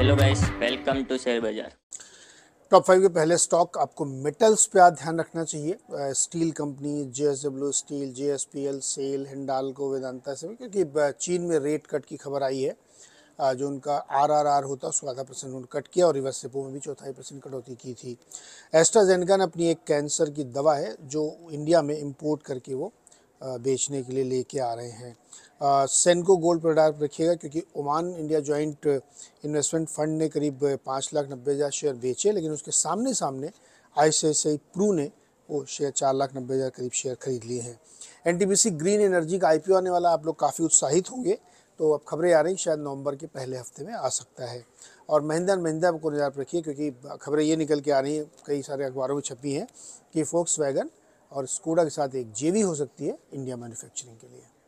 hello guys welcome to share Bazaar top five के पहले stock आपको मेटल्स पे आज ध्यान रखना चाहिए steel company J S W steel J S P L SAIL को वेदांता से क्योंकि चीन में रेट कट की खबर आई है जो उनका आर आर आर होता उसको आधा परसेंट उन्होंने कट किया और रिवर्स रेपो में भी चौथाई परसेंट कटौती की थी एस्ट्राजेनका ने अपनी एक कैंसर की दवा है जो इंडिया में इम्पोर्ट करके वो बेचने के लिए लेके आ रहे हैं सेनको गोल्ड प्रोडक्ट रखिएगा क्योंकि Oman India joint investment fund ने करीब पाँच लाख नब्बे हज़ार शेयर बेचे लेकिन उसके सामने सामने आई सी आई प्रू ने वो शेयर चार लाख नब्बे हज़ार करीब शेयर खरीद लिए हैं एन ग्रीन एनर्जी का आई आने वाला आप लोग काफ़ी उत्साहित होंगे तो अब खबरें आ रही हैं शायद नवंबर के पहले हफ्ते में आ सकता है और महिंदा एंड महिंदा को नज़र रखिए क्योंकि खबरें ये निकल के आ रही हैं कई सारे अखबारों में छपी हैं कि फोक्स वैगन और स्कोडा के साथ एक जेवी हो सकती है इंडिया मैन्युफैक्चरिंग के लिए